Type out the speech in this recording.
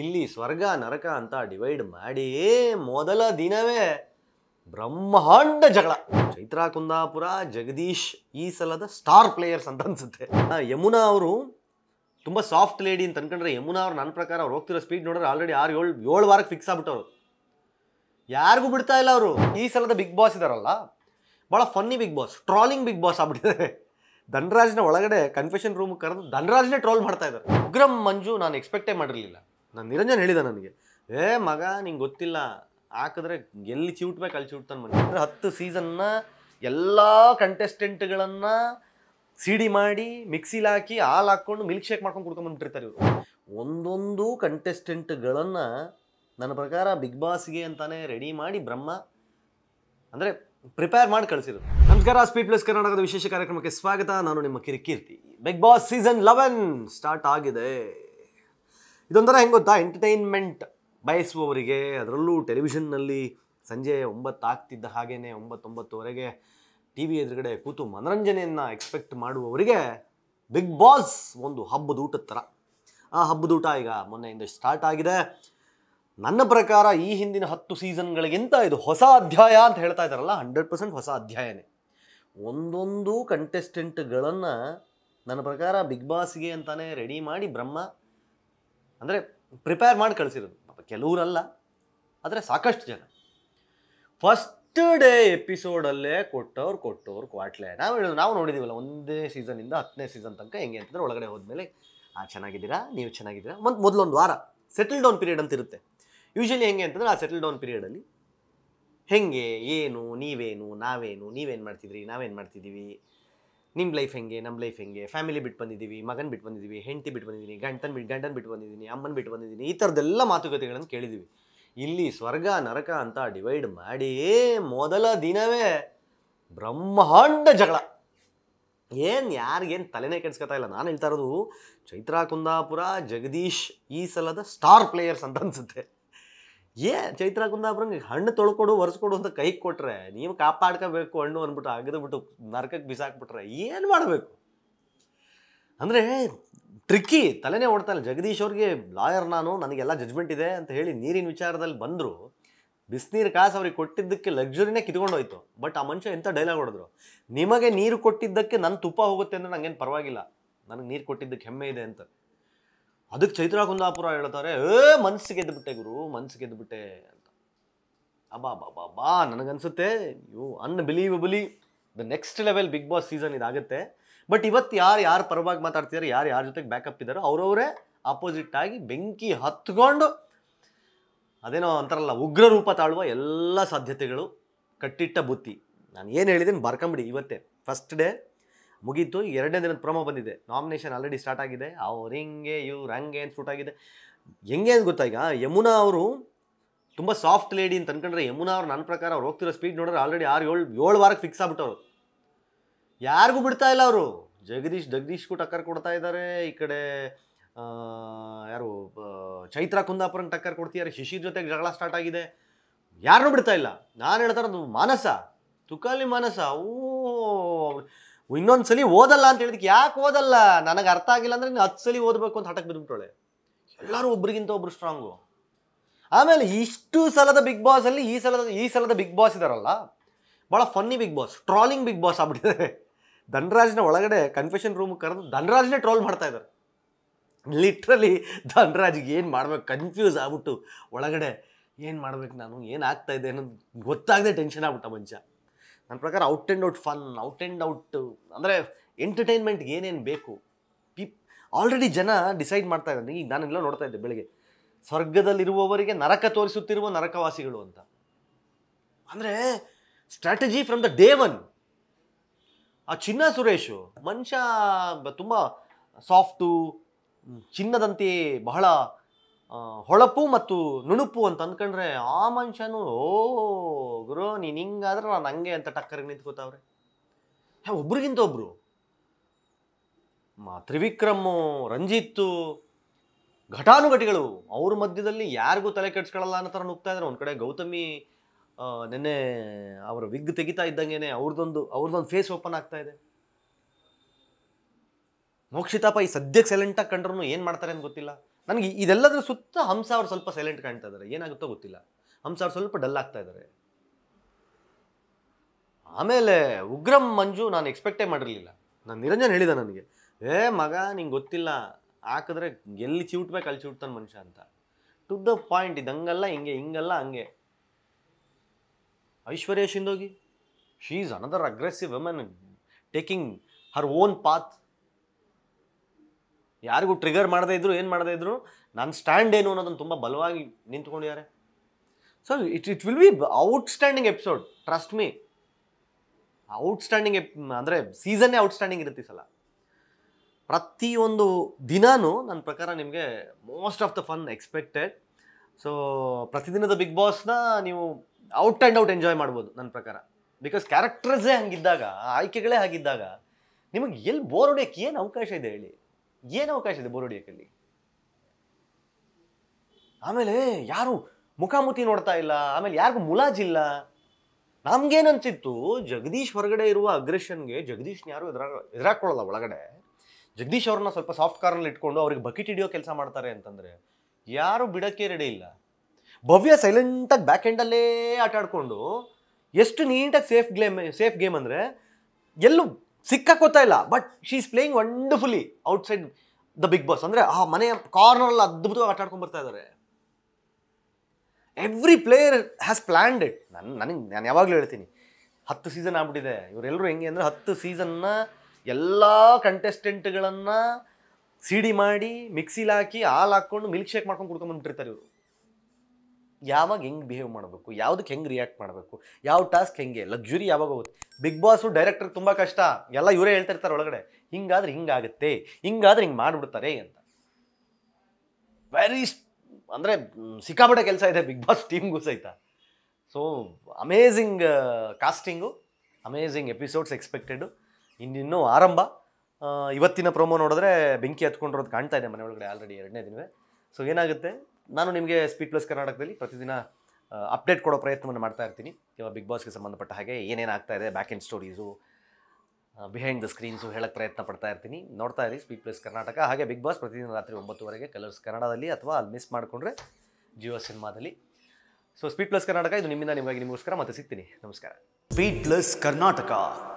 ಇಲ್ಲಿ ಸ್ವರ್ಗ ನರಕ ಅಂತ ಡಿವೈಡ್ ಮಾಡಿ ಮೊದಲ ದಿನವೇ ಬ್ರಹ್ಮಾಂಡ ಜಗಳ ಚೈತ್ರಾ ಕುಂದಾಪುರ ಜಗದೀಶ್ ಈ ಸಲದ ಸ್ಟಾರ್ ಪ್ಲೇಯರ್ಸ್ ಅಂತ ಅನ್ಸುತ್ತೆ ಯಮುನಾ ಅವರು ತುಂಬ ಸಾಫ್ಟ್ ಲೇಡಿ ಅಂತ ಅನ್ಕೊಂಡ್ರೆ ಯಮುನಾ ಅವ್ರು ನನ್ನ ಪ್ರಕಾರ ಅವ್ರು ಹೋಗ್ತಿರೋ ಸ್ಪೀಡ್ ನೋಡಿದ್ರೆ ಆಲ್ರೆಡಿ ಆರು ಏಳು ಏಳು ವಾರಕ್ಕೆ ಫಿಕ್ಸ್ ಆಗ್ಬಿಟ್ಟವ್ರು ಯಾರಿಗೂ ಬಿಡ್ತಾ ಇಲ್ಲ ಅವರು ಈ ಸಲದ ಬಿಗ್ ಬಾಸ್ ಇದಾರಲ್ಲ ಭಾಳ funny big boss trolling big boss ಆಗ್ಬಿಟ್ಟಿದ್ದಾರೆ ಧನ್ರಾಜ್ನ ಒಳಗಡೆ ಕನ್ಫೆಷನ್ ರೂಮ್ ಕರೆದು ಧನ್ರಾಜ್ನೇ ಟ್ರೋಲ್ ಮಾಡ್ತಾ ಇದ್ದಾರೆ ಉಗ್ರಂ ಮಂಜು ನಾನು ಎಕ್ಸ್ಪೆಕ್ಟೇ ಮಾಡಿರಲಿಲ್ಲ ನಾನು ನಿರಂಜನ್ ಹೇಳಿದೆ ನನಗೆ ಏ ಮಗ ನಿಂಗೆ ಗೊತ್ತಿಲ್ಲ ಹಾಕಿದ್ರೆ ಎಲ್ಲಿ ಚಿವುಟ್ಬೇಕು ಅಲ್ಲಿ ಚಿವುಟ್ತಾನೆ ಮನೆ ಅಂದರೆ ಹತ್ತು ಸೀಸನ್ನ ಎಲ್ಲ ಕಂಟೆಸ್ಟೆಂಟ್ಗಳನ್ನು ಸಿಡಿ ಮಾಡಿ ಮಿಕ್ಸಿಲಿ ಹಾಕಿ ಹಾಲು ಹಾಕ್ಕೊಂಡು ಮಿಲ್ಕ್ ಶೇಕ್ ಮಾಡ್ಕೊಂಡು ಕುಡ್ಕೊಂಬಂದ್ಬಿಟ್ಟಿರ್ತಾರೆ ಇವರು ಒಂದೊಂದು ಕಂಟೆಸ್ಟೆಂಟ್ಗಳನ್ನು ನನ್ನ ಪ್ರಕಾರ ಬಿಗ್ ಬಾಸ್ಗೆ ಅಂತಾನೆ ರೆಡಿ ಮಾಡಿ ಬ್ರಹ್ಮ ಅಂದರೆ ಪ್ರಿಪೇರ್ ಮಾಡಿ ಕಳಿಸಿರು ನಮಸ್ಕಾರ ಸ್ಪೀಡ್ ಪ್ಲಸ್ ಕರ್ನಾಟಕದ ವಿಶೇಷ ಕಾರ್ಯಕ್ರಮಕ್ಕೆ ಸ್ವಾಗತ ನಾನು ನಿಮ್ಮ Kirik Keerthi big boss season eleven start ಆಗಿದೆ ಇದೊಂಥರ ಹೆಂಗೆ ಗೊತ್ತಾ ಎಂಟರ್ಟೈನ್ಮೆಂಟ್ ಬಯಸುವವರಿಗೆ ಅದರಲ್ಲೂ ಟೆಲಿವಿಷನ್ನಲ್ಲಿ ಸಂಜೆ ಆಗ್ತಿದ್ದ ಹಾಗೆಯೇ ಒಂಬತ್ತೊಂಬತ್ತುವರೆಗೆ ಟಿ ವಿ ಎದುರುಗಡೆ ಕೂತು ಮನರಂಜನೆಯನ್ನು ಎಕ್ಸ್ಪೆಕ್ಟ್ ಮಾಡುವವರಿಗೆ ಬಿಗ್ ಬಾಸ್ ಒಂದು ಹಬ್ಬದ ಊಟದ ಥರ ಆ ಹಬ್ಬದ ಊಟ ಈಗ ಮೊನ್ನೆಯಿಂದ ಸ್ಟಾರ್ಟ್ ಆಗಿದೆ ನನ್ನ ಪ್ರಕಾರ ಈ ಹಿಂದಿನ ಹತ್ತು ಸೀಸನ್ಗಳಿಗಿಂತ ಇದು ಹೊಸ ಅಧ್ಯಾಯ ಅಂತ ಹೇಳ್ತಾ ಇದ್ದಾರಲ್ಲ ಹಂಡ್ರೆಡ್ ಪರ್ಸೆಂಟ್ ಹೊಸ ಅಧ್ಯಾಯನೇ ಒಂದೊಂದು ಕಂಟೆಸ್ಟೆಂಟ್ಗಳನ್ನು ನನ್ನ ಪ್ರಕಾರ ಬಿಗ್ ಬಾಸ್ಗೆ ಅಂತಲೇ ರೆಡಿ ಮಾಡಿ ಬ್ರಹ್ಮ ಅಂದರೆ ಪ್ರಿಪೇರ್ ಮಾಡಿ ಕಳಿಸಿರೋದು ಕೆಲವರಲ್ಲ ಆದರೆ ಸಾಕಷ್ಟು ಜನ ಫಸ್ಟ್ ಡೇ ಎಪಿಸೋಡಲ್ಲೇ ಕೊಟ್ಟವ್ರು ಕೊಟ್ಟವ್ರು ಕ್ವಾಟ್ಲೆ ನಾವು ಹೇಳೋದು ನಾವು ನೋಡಿದ್ದೀವಲ್ಲ ಒಂದೇ ಸೀಸನಿಂದ ಹತ್ತನೇ ಸೀಸನ್ ತನಕ ಹೆಂಗೆ ಅಂತಂದರೆ ಒಳಗಡೆ ಹೋದ್ಮೇಲೆ ಆ ಚೆನ್ನಾಗಿದ್ದೀರಾ ನೀವು ಚೆನ್ನಾಗಿದ್ದೀರಾ ಮತ್ತು ಮೊದಲೊಂದು ವಾರ ಸೆಟಲ್ ಡೌನ್ ಪೀರಿಯಡ್ ಅಂತ ಇರುತ್ತೆ ಯೂಶ್ವಲಿ ಹೆಂಗೆ ಅಂತಂದರೆ ಆ ಸೆಟಲ್ ಡೌನ್ ಪೀರಿಯಡಲ್ಲಿ ಹೆಂಗೆ ಏನು ನೀವೇನು ನಾವೇನು ನೀವೇನು ಮಾಡ್ತಿದ್ರಿ ನಾವೇನು ಮಾಡ್ತಿದ್ದೀವಿ ನಿಮ್ಮ ಲೈಫ್ ಹೆಂಗೆ ನಮ್ಮ ಲೈಫ್ ಹೆಂಗೆ ಫ್ಯಾಮಿಲಿ ಬಿಟ್ಟು ಬಂದಿದ್ದೀವಿ ಮಗನ ಬಿಟ್ಟು ಬಂದಿದ್ದೀವಿ ಹೆಂಡತಿ ಬಿಟ್ಟು ಬಂದಿದ್ದೀನಿ ಗಂಟನ್ ಬಿಟ್ಟು ಗಂಡನ್ ಬಿಟ್ಟು ಬಂದಿದ್ದೀನಿ ಅಮ್ಮನ ಬಿಟ್ಟು ಬಂದಿದ್ದೀನಿ ಈ ಥರದ್ದೆಲ್ಲ ಮಾತುಕತೆಗಳನ್ನು ಕೇಳಿದ್ದೀವಿ ಇಲ್ಲಿ ಸ್ವರ್ಗ ನರಕ ಅಂತ ಡಿವೈಡ್ ಮಾಡಿ ಮೊದಲ ದಿನವೇ ಬ್ರಹ್ಮಾಂಡ ಜಗಳ ಏನು ಯಾರಿಗೇನು ತಲೆನೇ ಕೆಡ್ಸ್ಕೊತಾ ಇಲ್ಲ ನಾನು ಹೇಳ್ತಾ ಇರೋದು ಚೈತ್ರಾ ಕುಂದಾಪುರ ಜಗದೀಶ್ ಈ ಸಲದ ಸ್ಟಾರ್ ಪ್ಲೇಯರ್ಸ್ ಅಂತ ಅನಿಸುತ್ತೆ ಏ ಚೈತ್ರ ಕುಂದಾಪುರಂಗೆ ಹಣ್ಣು ತೊಳ್ಕೊಡು ಒರೆಸ್ಕೊಡು ಅಂತ ಕೈ ಕೊಟ್ರೆ ನೀವು ಕಾಪಾಡ್ಕೋಬೇಕು ಹಣ್ಣು ಅಂದ್ಬಿಟ್ಟು ಅಗದ್ಬಿಟ್ಟು ನರಕಕ್ಕೆ ಬಿಸಾಕ್ಬಿಟ್ರೆ ಏನು ಮಾಡಬೇಕು ಅಂದರೆ ಟ್ರಿಕ್ಕಿ ತಲೆನೇ ಓಡ್ತಾನೆ ಜಗದೀಶ್ ಅವ್ರಿಗೆ ಲಾಯರ್ ನಾನು ನನಗೆಲ್ಲ ಜಜ್ಮೆಂಟ್ ಇದೆ ಅಂತ ಹೇಳಿ ನೀರಿನ ವಿಚಾರದಲ್ಲಿ ಬಂದರು ಬಿಸಿನೀರು ಕಾಸು ಅವ್ರಿಗೆ ಕೊಟ್ಟಿದ್ದಕ್ಕೆ ಲಗ್ಜುರಿನೇ ಹೋಯ್ತು ಬಟ್ ಆ ಮನುಷ್ಯ ಎಂಥ ಡೈಲಾಗ್ ಹೊಡೆದ್ರು ನಿಮಗೆ ನೀರು ಕೊಟ್ಟಿದ್ದಕ್ಕೆ ನನ್ನ ತುಪ್ಪ ಹೋಗುತ್ತೆ ಅಂದರೆ ನನಗೇನು ಪರವಾಗಿಲ್ಲ ನನಗೆ ನೀರು ಕೊಟ್ಟಿದ್ದಕ್ಕೆ ಹೆಮ್ಮೆ ಇದೆ ಅಂತ ಅದಕ್ಕೆ ಚೈತ್ರ ಕುಂದಾಪುರ ಹೇಳ್ತಾರೆ ಏ ಮನ್ಸು ಗೆದ್ದುಬಿಟ್ಟೆ ಗುರು ಮನ್ಸು ಗೆದ್ದುಬಿಟ್ಟೆ ಅಂತ ಅಬಾ ಬಾ ಬಾ ಬಾ ನನಗನ್ಸುತ್ತೆ you unbelievably the next level big boss season ಇದಾಗುತ್ತೆ ಬಟ್ ಇವತ್ತು ಯಾರು ಯಾರು ಪರವಾಗಿ ಮಾತಾಡ್ತಿದ್ದಾರೆ ಯಾರು ಯಾರ ಜೊತೆಗೆ ಬ್ಯಾಕಪ್ ಇದ್ದಾರೋ ಅವರವರೇ ಆಪೋಸಿಟ್ ಆಗಿ ಬೆಂಕಿ ಹತ್ಕೊಂಡು ಅದೇನೋ ಅಂತಾರಲ್ಲ ಉಗ್ರ ರೂಪ ತಾಳುವ ಎಲ್ಲ ಸಾಧ್ಯತೆಗಳು ಕಟ್ಟಿಟ್ಟ ಬುತ್ತಿ ನಾನು ಏನು ಹೇಳಿದ್ದೀನಿ ಬರ್ಕೊಂಬಿಡಿ ಇವತ್ತೇ ಫಸ್ಟ್ ಡೇ ಮುಗೀತು ಎರಡನೇ ದಿನದ ಪ್ರೊಮೋ ಬಂದಿದೆ ನಾಮಿನೇಷನ್ ಆಲ್ರೆಡಿ ಸ್ಟಾರ್ಟ್ ಆಗಿದೆ ಅವ್ರು ಹಿಂಗೆ ಇವ್ರು ಹಂಗೆ ಅಂತ ಶೂಟ್ ಆಗಿದೆ ಹೆಂಗೆ ಅಂತ ಗೊತ್ತಾ ಯಮುನಾ ಅವರು ತುಂಬ ಸಾಫ್ಟ್ ಲೇಡಿ ಅಂತ ಅನ್ಕೊಂಡ್ರೆ ಯಮುನಾ ಅವ್ರು ನನ್ನ ಪ್ರಕಾರ ಅವ್ರು ಹೋಗ್ತಿರೋ ಸ್ಪೀಡ್ ನೋಡಿದ್ರೆ ಆಲ್ರೆಡಿ ಆರು ಏಳು ಏಳು ವಾರಕ್ಕೆ ಫಿಕ್ಸ್ ಆಗ್ಬಿಟ್ಟವ್ರು ಯಾರಿಗೂ ಬಿಡ್ತಾ ಇಲ್ಲ ಅವರು ಜಗದೀಶ್ ಜಗದೀಶ್ಗೂ ಟಕ್ಕರ್ ಕೊಡ್ತಾ ಇದ್ದಾರೆ ಈ ಕಡೆ ಯಾರು ಚೈತ್ರ ಕುಂದಾಪುರನ ಟಕ್ಕರ್ ಕೊಡ್ತಿದ್ದಾರೆ ಶಿಶಿರ್ ಜೊತೆಗೆ ಜಗಳ ಸ್ಟಾರ್ಟ್ ಆಗಿದೆ ಯಾರನ್ನೂ ಬಿಡ್ತಾ ಇಲ್ಲ ನಾನು ಹೇಳ್ತಾರೆ ಮಾನಸ ತುಕಾಲಿ ಮಾನಸ ಓ ಇನ್ನೊಂದು ಸಲ ಓದಲ್ಲ ಅಂತ ಹೇಳಿದಕ್ಕೆ ಯಾಕೆ ಓದಲ್ಲ ನನಗೆ ಅರ್ಥ ಆಗಿಲ್ಲ ಅಂದರೆ ನೀನು ಹತ್ತು ಸಲ ಓದಬೇಕು ಅಂತ ಹಠಕ್ಕೆ ಬಿದ್ದುಬಿಟ್ಟೋಳೆ ಎಲ್ಲರೂ ಒಬ್ರಿಗಿಂತ ಒಬ್ರು ಸ್ಟ್ರಾಂಗು ಆಮೇಲೆ ಇಷ್ಟು ಸಲದ ಬಿಗ್ ಬಾಸಲ್ಲಿ ಈ ಸಲದ ಈ ಸಲದ ಬಿಗ್ ಬಾಸ್ ಇದಾರಲ್ಲ ಭಾಳ funny big boss trolling big boss ಆಗ್ಬಿಟ್ಟಿದೆ ಧನ್ರಾಜ್ನ ಒಳಗಡೆ ಕನ್ಫೆಷನ್ ರೂಮಿಗೆ ಕರೆದು ಧನ್ರಾಜ್ನೇ ಟ್ರೋಲ್ ಮಾಡ್ತಾ ಇದ್ದಾರೆ ಲಿಟ್ರಲಿ ಧನ್ರಾಜ್ಗೆ ಏನು ಮಾಡ್ಬೇಕು ಕನ್ಫ್ಯೂಸ್ ಆಗ್ಬಿಟ್ಟು ಒಳಗಡೆ ಏನು ಮಾಡ್ಬೇಕು ನಾನು ಏನು ಆಗ್ತಾಯಿದೆ ಅನ್ನೋದು ಗೊತ್ತಾಗದೆ ಟೆನ್ಷನ್ ಆಗ್ಬಿಟ್ಟ ಮನುಷ್ಯ ನನ್ನ ಪ್ರಕಾರ out and out fun out and out ಅಂದರೆ ಎಂಟರ್ಟೈನ್ಮೆಂಟ್ಗೆ ಏನೇನು ಬೇಕು ಪೀಪ್ ಆಲ್ರೆಡಿ ಜನ ಡಿಸೈಡ್ ಮಾಡ್ತಾ ಇದ್ದಾರೆ ಈಗ ನಾನೆಲ್ಲ ನೋಡ್ತಾ ಇದ್ದೆ ಬೆಳಿಗ್ಗೆ ಸ್ವರ್ಗದಲ್ಲಿರುವವರಿಗೆ ನರಕ ತೋರಿಸುತ್ತಿರುವ ನರಕವಾಸಿಗಳು ಅಂತ ಅಂದರೆ strategy from the day one ಆ ಚಿನ್ನ ಸುರೇಶು ಮನುಷ್ಯ ತುಂಬ ಸಾಫ್ಟು ಚಿನ್ನದಂತೆ ಬಹಳ ಹೊಳಪು ಮತ್ತು ನುಣುಪು ಅಂತ ಅಂದ್ಕೊಂಡ್ರೆ ಆ ಮನುಷ್ಯನು ಓ ಗುರು ನೀನು ಹಿಂಗಾದ್ರೆ ನಾನು ಹಂಗೆ ಅಂತ ಟಕ್ಕರಿಗೆ ನಿಂತ್ಕೋತಾವ್ರೆ ಹೇ ಒಬ್ರಿಗಿಂತ ಒಬ್ರು ತ್ರಿವಿಕ್ರಮು ರಂಜಿತ್ತು ಘಟಾನುಘಟಿಗಳು ಅವ್ರ ಮಧ್ಯದಲ್ಲಿ ಯಾರಿಗೂ ತಲೆ ಕೆಡ್ಸ್ಕೊಳ್ಳಲ್ಲ ಅನ್ನೋ ಥರ ನುಗ್ತಾ ಇದ್ದಾರೆ ಒಂದು ಕಡೆ ಗೌತಮಿ ನೆನ್ನೆ ಅವರ ವಿಗ್ ತೆಗಿತಾ ಇದ್ದಂಗೆನೆ ಅವ್ರದ್ದೊಂದು ಅವ್ರದ್ದೊಂದು ಫೇಸ್ ಓಪನ್ ಆಗ್ತಾ ಇದೆ ಮೋಕ್ಷಿತಾಪ ಈ ಸದ್ಯಕ್ಕೆ ಸೈಲೆಂಟಾಗಿ ಕಂಡ್ರೂ ಏನು ಮಾಡ್ತಾರೆ ಅಂತ ಗೊತ್ತಿಲ್ಲ ನನಗೆ ಇದೆಲ್ಲದರ ಸುತ್ತ ಹಂಸ ಅವರು ಸ್ವಲ್ಪ ಸೈಲೆಂಟ್ ಕಾಣ್ತಾ ಇದ್ದಾರೆ ಏನಾಗುತ್ತೋ ಗೊತ್ತಿಲ್ಲ ಹಂಸ ಅವ್ರು ಸ್ವಲ್ಪ ಡಲ್ ಆಗ್ತಾ ಇದ್ದಾರೆ ಆಮೇಲೆ ಉಗ್ರಂ ಮಂಜು ನಾನು ಎಕ್ಸ್ಪೆಕ್ಟೇ ಮಾಡಿರಲಿಲ್ಲ ನಾನು ನಿರಂಜನ್ ಹೇಳಿದ ನನಗೆ ಏ ಮಗ ನಿಂಗೆ ಗೊತ್ತಿಲ್ಲ ಹಾಕಿದ್ರೆ ಎಲ್ಲಿ ಚಿವುಟ್ಬೇಕು ಅಲ್ಲಿ ಚಿವುಟ್ತಾನೆ ಮನುಷ್ಯ ಅಂತ ಟು ದ ಪಾಯಿಂಟ್ ಇದು ಹಂಗಲ್ಲ ಹಿಂಗೆ ಹಿಂಗಲ್ಲ ಹಂಗೆ Aishwarya Shindogi she is another aggressive women taking her own path ಯಾರಿಗೂ ಟ್ರಿಗರ್ ಮಾಡದೇ ಇದ್ರು ಏನು ಮಾಡದೇ ಇದ್ರು ನನ್ನ ಸ್ಟ್ಯಾಂಡ್ ಏನು ಅನ್ನೋದನ್ನು ತುಂಬ ಬಲವಾಗಿ ನಿಂತ್ಕೊಂಡಿದ್ದಾರೆ so it it will be outstanding episode trust me outstanding ep ಅಂದರೆ ಸೀಸನ್ನೇ ಔಟ್ಸ್ಟ್ಯಾಂಡಿಂಗ್ ಇರುತ್ತೆ ಸಲ ಪ್ರತಿಯೊಂದು ದಿನಾನೂ ನನ್ನ ಪ್ರಕಾರ ನಿಮಗೆ most of the fun expected so ಪ್ರತಿದಿನದ ಬಿಗ್ ಬಾಸ್ನ ನೀವು ಔಟ್ ಆ್ಯಂಡ್ ಔಟ್ ಎಂಜಾಯ್ ಮಾಡ್ಬೋದು ನನ್ನ ಪ್ರಕಾರ ಬಿಕಾಸ್ ಕ್ಯಾರೆಕ್ಟರ್ಸೇ ಹಂಗಿದ್ದಾಗ ಆಯ್ಕೆಗಳೇ ಹಾಗಿದ್ದಾಗ ನಿಮಗೆ ಎಲ್ಲಿ ಬೋರ್ ಹೊಡೆಯೋಕ್ಕೆ ಏನು ಅವಕಾಶ ಇದೆ ಹೇಳಿ ಏನು ಅವಕಾಶ ಇದೆ ಬೋರ್ ಆಮೇಲೆ ಯಾರು ಮುಖಾಮುಖಿ ನೋಡ್ತಾ ಇಲ್ಲ ಆಮೇಲೆ ಯಾರಿಗೂ ಮುಲಾಜಿಲ್ಲ ನಮ್ಗೇನಂತಿತ್ತು ಜಗದೀಶ್ ಹೊರಗಡೆ ಇರುವ ಅಗ್ರೆಷನ್ಗೆ ಜಗದೀಶ್ನ ಯಾರು ಎದುರಾಗ ಎದುರಾಕೊಳ್ಳಲ್ಲ ಒಳಗಡೆ ಜಗದೀಶ್ ಅವ್ರನ್ನ ಸ್ವಲ್ಪ ಸಾಫ್ಟ್ ಕಾರ್ನಲ್ಲಿ ಇಟ್ಕೊಂಡು ಅವ್ರಿಗೆ ಬಕೆಟ್ ಹಿಡಿಯೋ ಕೆಲಸ ಮಾಡ್ತಾರೆ ಅಂತಂದರೆ ಯಾರು ಬಿಡೋಕ್ಕೆ ರೆಡಿ ಇಲ್ಲ ಭವ್ಯ ಸೈಲೆಂಟಾಗಿ ಬ್ಯಾಕ್ ಎಂಡಲ್ಲೇ ಆಟ ಆಡಿಕೊಂಡು ಎಷ್ಟು ನೀಟಾಗಿ ಸೇಫ್ ಗೇಮ್ ಸೇಫ್ ಗೇಮ್ ಅಂದರೆ ಎಲ್ಲೂ ಸಿಕ್ಕಾಕೋತಾ ಇಲ್ಲ but she is playing wonderfully outside the big boss ಅಂದರೆ ಆ ಮನೆಯ ಕಾರ್ನರಲ್ಲಿ ಅದ್ಭುತವಾಗಿ ಆಟ ಆಡ್ಕೊಂಡು ಬರ್ತಾ ಇದ್ದಾರೆ every player has planned it ನಾನು ನನಗೆ ನಾನು ಯಾವಾಗಲೂ ಹೇಳ್ತೀನಿ ಹತ್ತು ಸೀಸನ್ ಆಗ್ಬಿಟ್ಟಿದೆ ಇವರೆಲ್ಲರೂ ಹೆಂಗೆ ಅಂದರೆ ಹತ್ತು ಸೀಸನ್ನ ಎಲ್ಲ ಕಂಟೆಸ್ಟೆಂಟ್ಗಳನ್ನು ಸಿಡಿ ಮಾಡಿ ಮಿಕ್ಸಿಲಿ ಹಾಕಿ ಹಾಲು ಹಾಕ್ಕೊಂಡು ಮಿಲ್ಕ್ ಶೇಕ್ ಮಾಡ್ಕೊಂಡು ಕುಡ್ಕೊಂಡ್ಬಿಟ್ಟಿರ್ತಾರೆ ಇವರು ಯಾವಾಗ ಹೆಂಗೆ ಬಿಹೇವ್ ಮಾಡಬೇಕು ಯಾವುದಕ್ಕೆ ಹೆಂಗೆ ರಿಯಾಕ್ಟ್ ಮಾಡಬೇಕು ಯಾವ ಟಾಸ್ಕ್ ಹೆಂಗೆ ಲಕ್ಸುರಿ ಯಾವಾಗ ಹೋಗುತ್ತೆ ಬಿಗ್ ಬಾಸು ಡೈರೆಕ್ಟರ್ ತುಂಬ ಕಷ್ಟ ಎಲ್ಲ ಇವರೇ ಹೇಳ್ತಿರ್ತಾರೆ ಒಳಗಡೆ ಹಿಂಗಾದ್ರೆ ಹಿಂಗಾಗುತ್ತೆ ಹಿಂಗಾದ್ರೆ ಹಿಂಗೆ ಮಾಡಿಬಿಡ್ತಾರೆ ಅಂತ ವೆರಿ ಅಂದರೆ ಸಿಕ್ಕಾಪಟ್ಟೆ ಕೆಲಸ ಇದೆ ಬಿಗ್ ಬಾಸ್ ಟೀಮ್ಗೂ ಸಹಿತ so amazing casting amazing episodes expected ಇನ್ನಿನ್ನೂ ಆರಂಭ ಇವತ್ತಿನ ಪ್ರೊಮೋ ನೋಡಿದ್ರೆ ಬೆಂಕಿ ಹತ್ಕೊಂಡಿರೋದು ಕಾಣ್ತಾ ಇದೆ ಮನೆ ಒಳಗಡೆ ಆಲ್ರೆಡಿ ಎರಡನೇ ದಿನವೇ ಸೊ ಏನಾಗುತ್ತೆ ನಾನು ನಿಮಗೆ ಸ್ಪೀಡ್ ಪ್ಲಸ್ ಕರ್ನಾಟಕದಲ್ಲಿ ಪ್ರತಿದಿನ ಅಪ್ಡೇಟ್ ಕೊಡೋ ಪ್ರಯತ್ನವನ್ನು ಮಾಡ್ತಾ ಇರ್ತೀನಿ ಇವಾಗ ಬಿಗ್ ಬಾಸ್ಗೆ ಸಂಬಂಧಪಟ್ಟ ಹಾಗೆ ಏನೇನು ಆಗ್ತಾ ಇದೆ back end stories behind the screens ಹೇಳೋಕ್ಕೆ ಪ್ರಯತ್ನ ಪಡ್ತಾ ಇರ್ತೀನಿ ನೋಡ್ತಾ ಇರಿ ಸ್ಪೀಡ್ ಪ್ಲಸ್ ಕರ್ನಾಟಕ ಹಾಗೆ ಬಿಗ್ ಬಾಸ್ ಪ್ರತಿದಿನ ರಾತ್ರಿ ಒಂಬತ್ತುವರೆಗೆ ಕಲರ್ಸ್ ಕನ್ನಡದಲ್ಲಿ ಅಥವಾ ಅಲ್ಲಿ ಮಿಸ್ ಮಾಡಿಕೊಂಡ್ರೆ ಜಿಯೋ ಸಿನಿಮಾದಲ್ಲಿ ಸೊ ಸ್ಪೀಡ್ ಪ್ಲಸ್ ಕರ್ನಾಟಕ ಇದು ನಿಮ್ಮಿಂದ ನಿಮಗೆ ನಿಮಗೋಸ್ಕರ ಮತ್ತೆ ಸಿಗ್ತೀನಿ ನಮಸ್ಕಾರ ಸ್ಪೀಡ್ ಪ್ಲಸ್ ಕರ್ನಾಟಕ